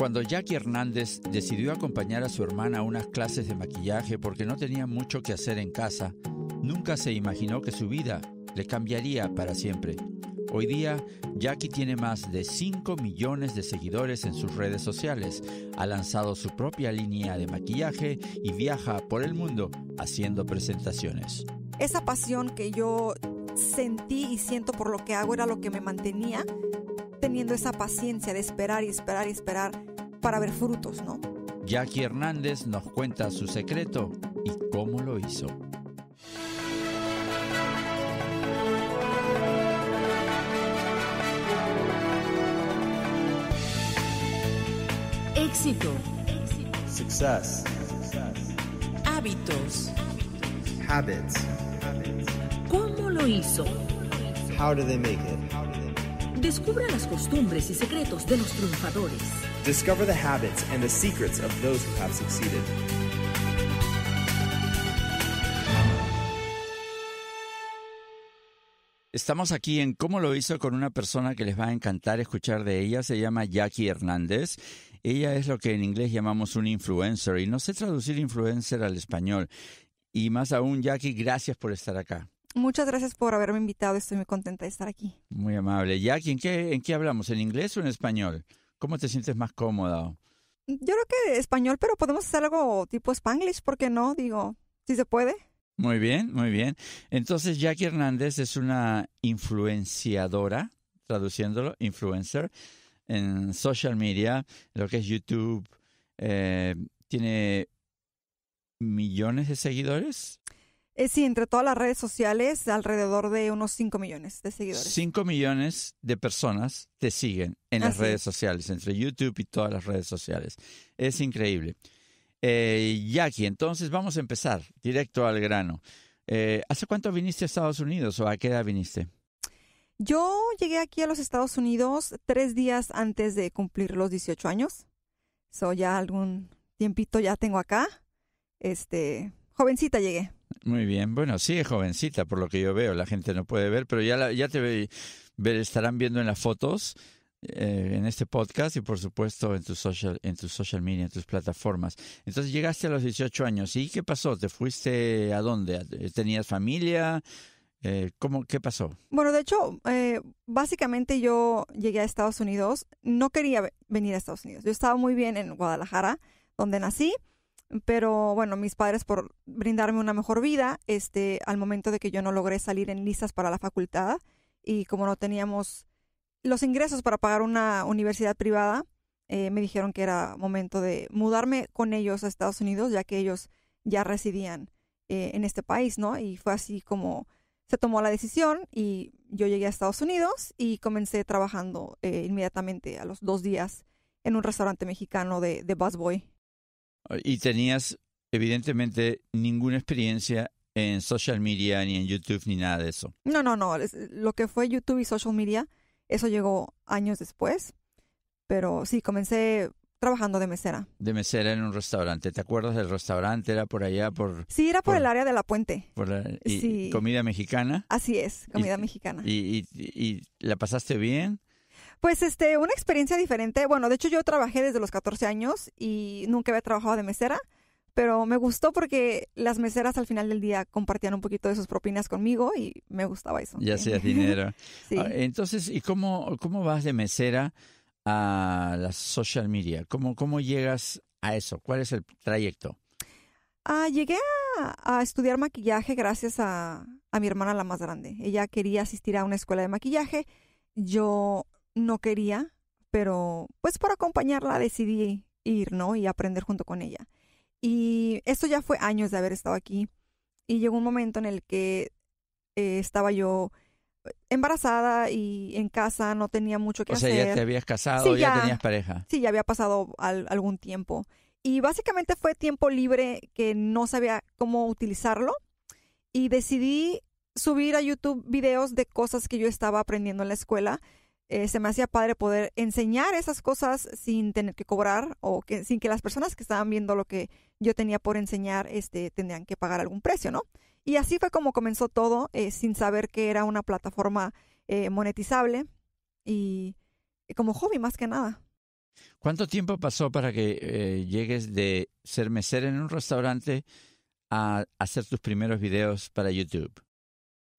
Cuando Jackie Hernández decidió acompañar a su hermana a unas clases de maquillaje porque no tenía mucho que hacer en casa, nunca se imaginó que su vida le cambiaría para siempre. Hoy día, Jackie tiene más de 5 millones de seguidores en sus redes sociales, ha lanzado su propia línea de maquillaje y viaja por el mundo haciendo presentaciones. Esa pasión que yo sentí y siento por lo que hago era lo que me mantenía teniendo esa paciencia de esperar y esperar y esperar para ver frutos, ¿no? Jackie Hernández nos cuenta su secreto y cómo lo hizo. Éxito. Success. Hábitos. Habits. ¿Cómo lo hizo? How do they make it? Descubra las costumbres y secretos de los triunfadores. Discover the habits and the secrets of those who have succeeded. Estamos aquí en cómo lo hizo con una persona que les va a encantar escuchar de ella. Se llama Jackie Hernández. Ella es lo que en inglés llamamos un influencer y no sé traducir influencer al español. Y más aún, Jackie, gracias por estar acá. Muchas gracias por haberme invitado. Estoy muy contenta de estar aquí. Muy amable. Jackie, ¿en en qué hablamos? ¿En inglés o en español? ¿Cómo te sientes más cómoda? Mm, yo creo que español, pero podemos hacer algo tipo spanglish, ¿por qué no? Digo, si se puede. Muy bien, muy bien. Entonces, Jackie Hernández es una influenciadora, traduciéndolo, influencer, en social media, lo que es YouTube. Eh, tiene millones de seguidores. Eh, sí, entre todas las redes sociales, alrededor de unos 5 millones de seguidores. 5 millones de personas te siguen en las redes sociales, entre YouTube y todas las redes sociales. Es increíble. Eh, Jackie, entonces vamos a empezar directo al grano. Eh, ¿Hace cuánto viniste a Estados Unidos o a qué edad viniste? Yo llegué aquí a los Estados Unidos tres días antes de cumplir los 18 años. Soy ya algún tiempito ya tengo acá. Este, jovencita llegué. Muy bien, bueno, sí es jovencita por lo que yo veo, la gente no puede ver, pero ya, ya te estarán viendo en las fotos, eh, en este podcast y por supuesto en tus social, en social media, en tus plataformas. Entonces llegaste a los 18 años, ¿y qué pasó? ¿Te fuiste a dónde? ¿Tenías familia? Eh, ¿cómo, ¿Qué pasó? Bueno, de hecho, eh, básicamente yo llegué a Estados Unidos, no quería venir a Estados Unidos, yo estaba muy bien en Guadalajara, donde nací pero bueno, mis padres por brindarme una mejor vida, este, al momento de que yo no logré salir en listas para la facultad y como no teníamos los ingresos para pagar una universidad privada, eh, me dijeron que era momento de mudarme con ellos a Estados Unidos, ya que ellos ya residían eh, en este país, ¿no? Y fue así como se tomó la decisión y yo llegué a Estados Unidos y comencé trabajando eh, inmediatamente a los dos días en un restaurante mexicano de, de Boy. Ah, y tenías, evidentemente, ninguna experiencia en social media, ni en YouTube, ni nada de eso. No, no, no. Lo que fue YouTube y social media, eso llegó años después. Pero sí, comencé trabajando de mesera. De mesera en un restaurante. ¿Te acuerdas del restaurante? Era por allá, por... Sí, era por, el área de la puente. ¿Comida mexicana? Así es, comida mexicana. Y, y, la pasaste bien? Pues este, una experiencia diferente. Bueno, de hecho yo trabajé desde los 14 años y nunca había trabajado de mesera, pero me gustó porque las meseras al final del día compartían un poquito de sus propinas conmigo y me gustaba eso. Ya sea dinero. Ah, entonces, ¿y cómo, cómo vas de mesera a las social media? ¿Cómo, cómo llegas a eso? ¿Cuál es el trayecto? Ah, llegué a, estudiar maquillaje gracias a mi hermana la más grande. Ella quería asistir a una escuela de maquillaje. Yo no quería, pero pues por acompañarla decidí ir, ¿no? Y aprender junto con ella. Y esto ya fue años de haber estado aquí. Y llegó un momento en el que eh, estaba yo embarazada y en casa no tenía mucho que hacer. O sea, ya te habías casado, ya, tenías pareja. Sí, ya había pasado algún tiempo. Y básicamente fue tiempo libre que no sabía cómo utilizarlo. Y decidí subir a YouTube videos de cosas que yo estaba aprendiendo en la escuela eh, se me hacía padre poder enseñar esas cosas sin tener que cobrar o sin que las personas que estaban viendo lo que yo tenía por enseñar este, tendrían que pagar algún precio, ¿no? Y así fue como comenzó todo, eh, sin saber que era una plataforma eh, monetizable y como hobby más que nada. ¿Cuánto tiempo pasó para que llegues de ser mesera en un restaurante a hacer tus primeros videos para YouTube?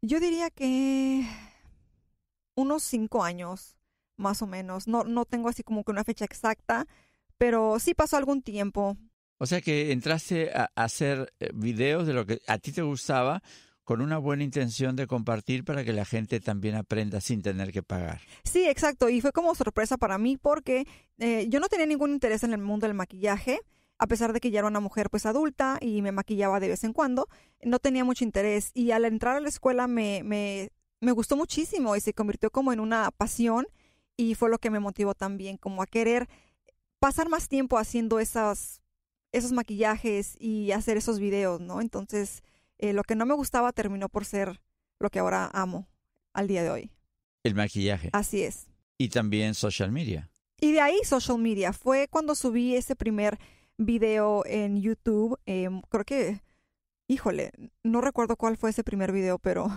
Yo diría que unos cinco años, más o menos. No, no tengo así como que una fecha exacta, pero sí pasó algún tiempo. O sea que entraste a hacer eh, videos de lo que a ti te gustaba con una buena intención de compartir para que la gente también aprenda sin tener que pagar. Sí, exacto. Y fue como sorpresa para mí porque eh, yo no tenía ningún interés en el mundo del maquillaje a pesar de que ya era una mujer pues adulta y me maquillaba de vez en cuando, no tenía mucho interés. Y al entrar a la escuela me, me me gustó muchísimo y se convirtió como en una pasión y fue lo que me motivó también como a querer pasar más tiempo haciendo esas, esos maquillajes y hacer esos videos, ¿no? Entonces, eh, lo que no me gustaba terminó por ser lo que ahora amo al día de hoy. El maquillaje. Así es. Y también social media. Y de ahí social media. Fue cuando subí ese primer video en YouTube. Em, creo que, híjole, no recuerdo cuál fue ese primer video, pero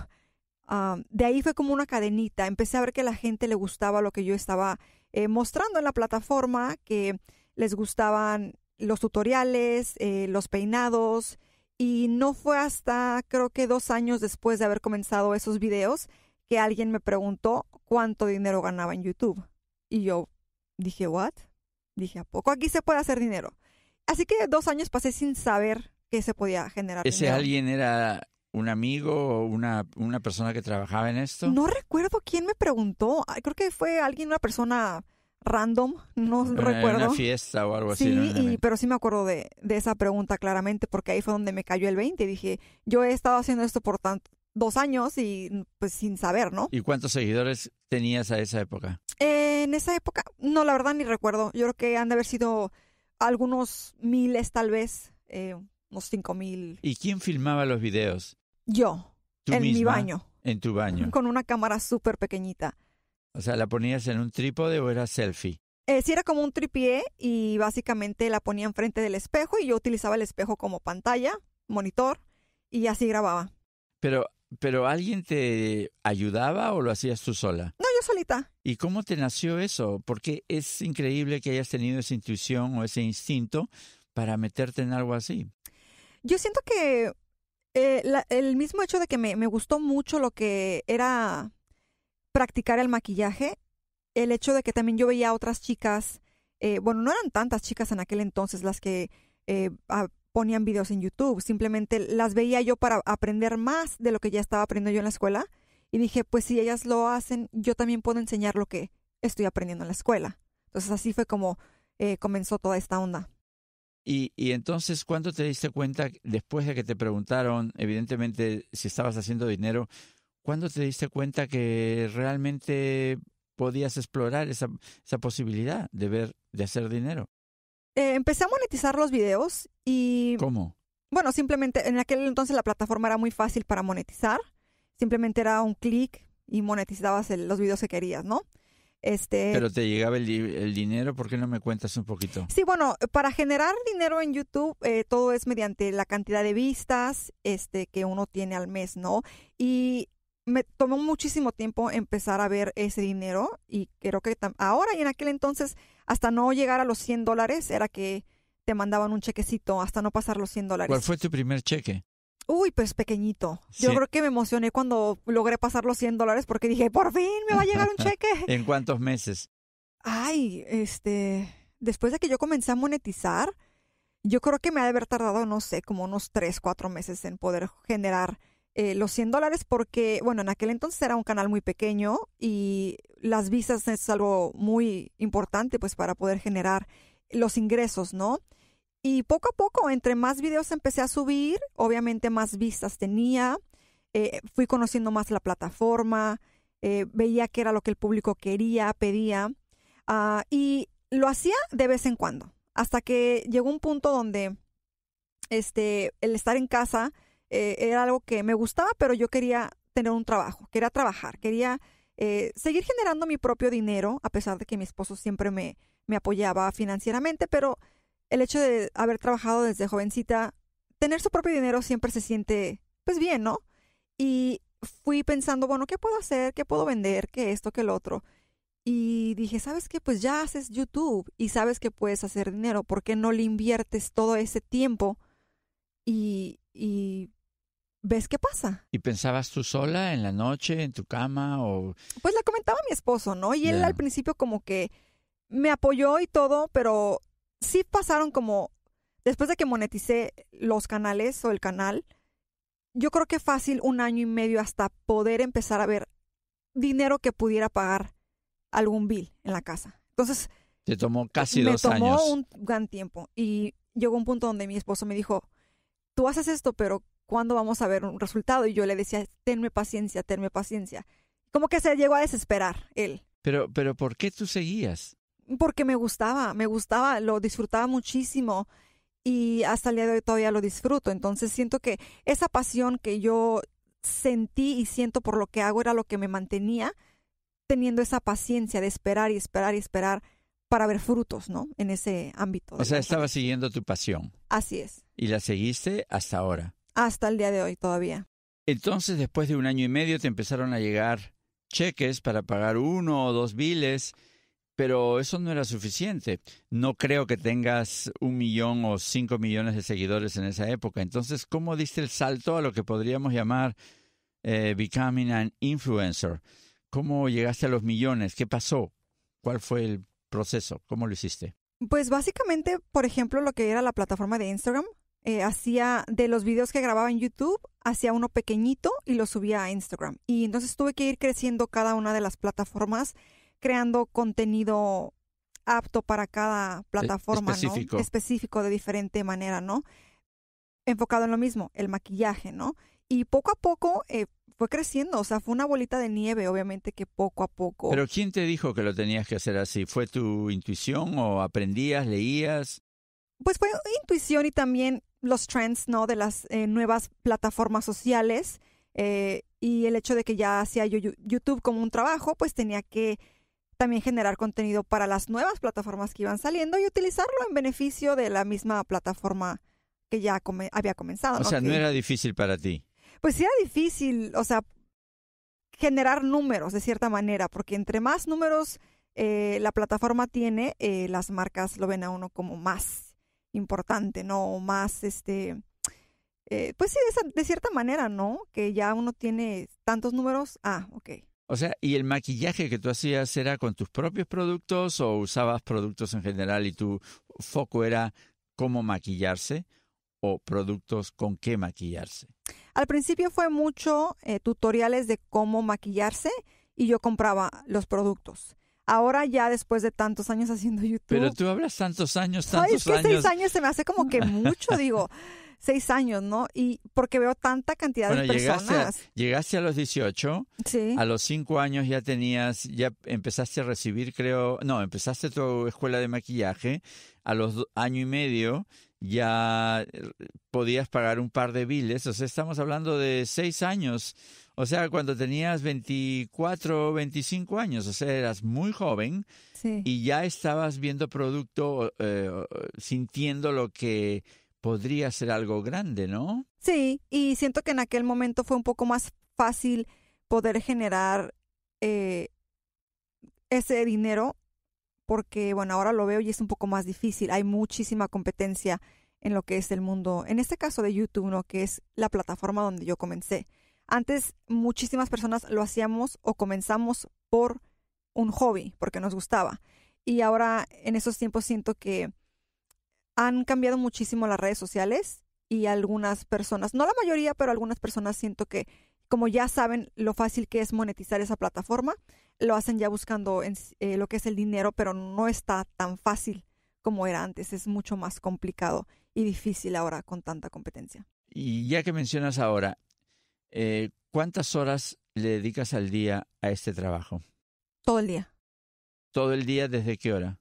de ahí fue como una cadenita. Empecé a ver que a la gente le gustaba lo que yo estaba eh, mostrando en la plataforma, que les gustaban los tutoriales, eh, los peinados. Y no fue hasta creo que dos años después de haber comenzado esos videos que alguien me preguntó cuánto dinero ganaba en YouTube. Y yo dije, ¿what? Dije, ¿a poco aquí se puede hacer dinero? Así que dos años pasé sin saber que se podía generar. Ese alguien era un amigo o una, una persona que trabajaba en esto? No recuerdo quién me preguntó. Creo que fue alguien, una persona random, no recuerdo. Una fiesta o algo así. Sí, pero sí me acuerdo de, esa pregunta claramente porque ahí fue donde me cayó el 20 dije, yo he estado haciendo esto por tanto, dos años y pues sin saber, ¿no? ¿Y cuántos seguidores tenías a esa época? en esa época, no, la verdad ni recuerdo. Yo creo que han de haber sido algunos miles tal vez, eh, unos cinco mil. ¿Y quién filmaba los videos? Yo, en mi baño. En tu baño. Con una cámara súper pequeñita. O sea, ¿la ponías en un trípode o era selfie? Eh, sí, era como un tripié y básicamente la ponía enfrente del espejo y yo utilizaba el espejo como pantalla, monitor y así grababa. Pero, pero ¿alguien te ayudaba o lo hacías tú sola? No, yo solita. ¿Y cómo te nació eso? Porque es increíble que hayas tenido esa intuición o ese instinto para meterte en algo así. Yo siento que eh, el mismo hecho de que me, gustó mucho lo que era practicar el maquillaje, el hecho de que también yo veía a otras chicas, eh, bueno, no eran tantas chicas en aquel entonces las que eh, ponían videos en YouTube, simplemente las veía yo para aprender más de lo que ya estaba aprendiendo yo en la escuela y dije, pues si ellas lo hacen, yo también puedo enseñar lo que estoy aprendiendo en la escuela. Entonces así fue como comenzó toda esta onda. Y, y, entonces, ¿cuándo te diste cuenta, después de que te preguntaron, evidentemente, si estabas haciendo dinero, ¿cuándo te diste cuenta que realmente podías explorar esa, esa posibilidad de ver, de hacer dinero? Eh, empecé a monetizar los videos y... ¿Cómo? Bueno, simplemente en aquel entonces la plataforma era muy fácil para monetizar. Simplemente era un clic y monetizabas los videos que querías, ¿no? Este Pero te llegaba el, dinero, ¿por qué no me cuentas un poquito? Sí, bueno, para generar dinero en YouTube eh, todo es mediante la cantidad de vistas este, que uno tiene al mes, ¿no? Y me tomó muchísimo tiempo empezar a ver ese dinero y creo que ahora y en aquel entonces hasta no llegar a los 100 dólares era que te mandaban un chequecito hasta no pasar los 100 dólares. ¿Cuál fue tu primer cheque? Uy, pues pequeñito. Yo creo que me emocioné cuando logré pasar los 100 dólares porque dije, por fin me va a llegar un cheque. ¿En cuántos meses? Ay, este, después de que yo comencé a monetizar, yo creo que me ha de haber tardado, no sé, como unos 3, 4 meses en poder generar eh, los 100 dólares porque, bueno, en aquel entonces era un canal muy pequeño y las visas es algo muy importante pues para poder generar los ingresos, ¿no? Y poco a poco, entre más videos empecé a subir, obviamente más vistas tenía, eh, fui conociendo más la plataforma, eh, veía que era lo que el público quería, pedía, ah, y lo hacía de vez en cuando, hasta que llegó un punto donde este, el estar en casa eh, era algo que me gustaba, pero yo quería tener un trabajo, quería trabajar, quería seguir generando mi propio dinero, a pesar de que mi esposo siempre me, me apoyaba financieramente, pero el hecho de haber trabajado desde jovencita, tener su propio dinero siempre se siente, pues bien, ¿no? Y fui pensando, bueno, ¿qué puedo hacer? ¿Qué puedo vender? ¿Qué esto? ¿Qué lo otro? Y dije, ¿sabes qué? Pues ya haces YouTube y sabes que puedes hacer dinero. ¿Por qué no le inviertes todo ese tiempo y, ves qué pasa. ¿Y pensabas tú sola en la noche, en tu cama o...? Pues la comentaba mi esposo, ¿no? Y él al principio como que me apoyó y todo, pero sí pasaron como, después de que moneticé los canales o el canal, yo creo que fácil un año y medio hasta poder empezar a ver dinero que pudiera pagar algún bill en la casa. Entonces... tomó casi me tomó un gran tiempo y llegó un punto donde mi esposo me dijo, tú haces esto, pero ¿cuándo vamos a ver un resultado? Y yo le decía, tenme paciencia, tenme paciencia. Como que se llegó a desesperar él. Pero, pero ¿por qué tú seguías? porque me gustaba, me gustaba, lo disfrutaba muchísimo y hasta el día de hoy todavía lo disfruto. Entonces siento que esa pasión que yo sentí y siento por lo que hago era lo que me mantenía teniendo esa paciencia de esperar y esperar y esperar para ver frutos, ¿no? En ese ámbito. O sea, estaba siguiendo tu pasión. Así es. Y la seguiste hasta ahora. Hasta el día de hoy todavía. Entonces, después de un año y medio, te empezaron a llegar cheques para pagar uno o dos biles pero eso no era suficiente. No creo que tengas un millón o cinco millones de seguidores en esa época. Entonces, ¿cómo diste el salto a lo que podríamos llamar eh, becoming an influencer? ¿Cómo llegaste a los millones? ¿Qué pasó? ¿Cuál fue el proceso? ¿Cómo lo hiciste? Pues básicamente, por ejemplo, lo que era la plataforma de Instagram, eh, hacía de los videos que grababa en YouTube, hacía uno pequeñito y lo subía a Instagram. Y entonces tuve que ir creciendo cada una de las plataformas creando contenido apto para cada e-, plataforma, específico. de diferente manera, ¿no? Enfocado en lo mismo, el maquillaje, ¿no? Y poco a poco eh, fue creciendo, o sea, fue una bolita de nieve, obviamente que poco a poco. Pero ¿quién te dijo que lo tenías que hacer así? ¿Fue tu intuición o aprendías, leías? Pues fue intuición y también los trends, ¿no? De las eh, nuevas plataformas sociales eh, y el hecho de que ya hacía yo YouTube como un trabajo, pues tenía que también generar contenido para las nuevas plataformas que iban saliendo y utilizarlo en beneficio de la misma plataforma que ya había comenzado. O sea, no era difícil para ti. Pues sí era difícil, o sea, generar números de cierta manera, porque entre más números eh, la plataforma tiene, eh, las marcas lo ven a uno como más importante, ¿no? O más, este, eh, pues sí, de, cierta manera, ¿no? Que ya uno tiene tantos números, ah, ok, o sea, ¿y el maquillaje que tú hacías era con tus propios productos o usabas productos en general y tu foco era cómo maquillarse o productos con qué maquillarse? Al principio fue mucho eh, tutoriales de cómo maquillarse y yo compraba los productos. Ahora ya después de tantos años haciendo YouTube. Pero tú hablas tantos años, tantos años. Es que años se me hace como que mucho, digo. seis años, ¿no? Y porque veo tanta cantidad de personas. Llegaste a, llegaste a los 18, a los cinco años ya tenías, ya empezaste a recibir, creo, no, empezaste tu escuela de maquillaje, a los año y medio ya eh, podías pagar un par de biles, o sea, estamos hablando de seis años. O sea, cuando tenías 24 25 años, o sea, eras muy joven y ya estabas viendo producto, eh, sintiendo lo que podría ser algo grande, ¿no? Sí, y siento que en aquel momento fue un poco más fácil poder generar eh, ese dinero, porque bueno, ahora lo veo y es un poco más difícil, hay muchísima competencia en lo que es el mundo, en este caso de YouTube, ¿no? que es la plataforma donde yo comencé. Antes muchísimas personas lo hacíamos o comenzamos por un hobby, porque nos gustaba. Y ahora en esos tiempos siento que han cambiado muchísimo las redes sociales y algunas personas, no la mayoría, pero algunas personas siento que como ya saben lo fácil que es monetizar esa plataforma, lo hacen ya buscando en, eh, lo que es el dinero, pero no está tan fácil como era antes, es mucho más complicado y difícil ahora con tanta competencia. Y ya que mencionas ahora, eh, ¿cuántas horas le dedicas al día a este trabajo? Todo el día. ¿Todo el día desde qué hora?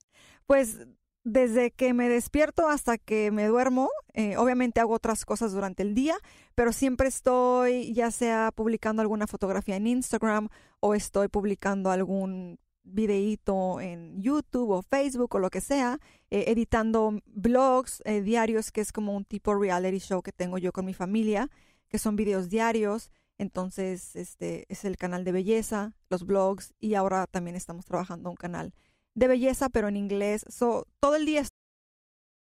Pues desde que me despierto hasta que me duermo, eh, obviamente hago otras cosas durante el día, pero siempre estoy ya sea publicando alguna fotografía en Instagram o estoy publicando algún videíto en YouTube o Facebook o lo que sea, eh, editando blogs eh, diarios, que es como un tipo reality show que tengo yo con mi familia, que son videos diarios. Entonces, este es el canal de belleza, los blogs y ahora también estamos trabajando un canal de belleza, pero en inglés. So, todo el día